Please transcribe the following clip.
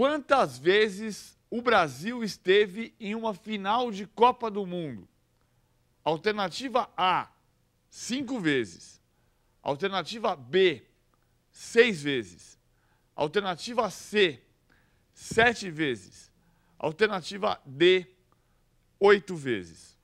Quantas vezes o Brasil esteve em uma final de Copa do Mundo? Alternativa A, cinco vezes. Alternativa B, seis vezes. Alternativa C, sete vezes. Alternativa D, oito vezes.